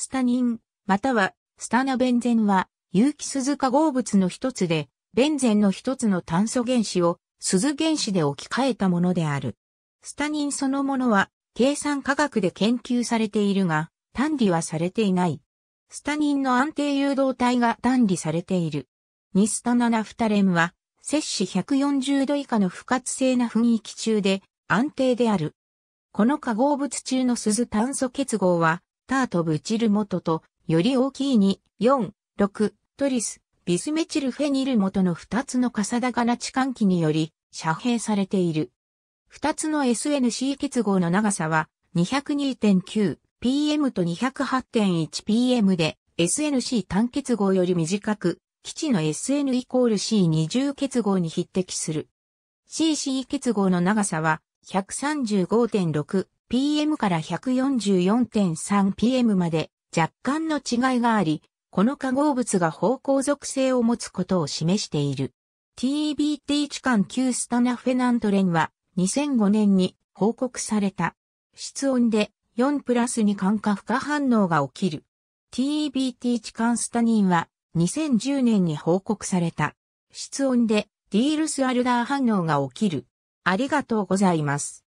スタニン、またはスタナベンゼンは有機鈴化合物の一つで、ベンゼンの一つの炭素原子を鈴原子で置き換えたものである。スタニンそのものは計算科学で研究されているが、単理はされていない。スタニンの安定誘導体が単理されている。ニスタナナフタレンは、摂氏140度以下の不活性な雰囲気中で安定である。この化合物中の鈴炭素結合はタートブチル元と、より大きい2、4、6、トリス、ビスメチルフェニル元の2つのカサダガナ置換気により、遮蔽されている。2つの SNC 結合の長さは 202.9pm と 208.1pm で、SNC 単結合より短く、基地の SN イコール C20 結合に匹敵する。CC 結合の長さは135.6 PM から 144.3PM まで若干の違いがあり、この化合物が方向属性を持つことを示している。TBT 置換旧スタナフェナントレンは2005年に報告された。室温で4プラス2感化不可反応が起きる。TBT 置換スタニンは2010年に報告された。室温でディールスアルダー反応が起きる。ありがとうございます。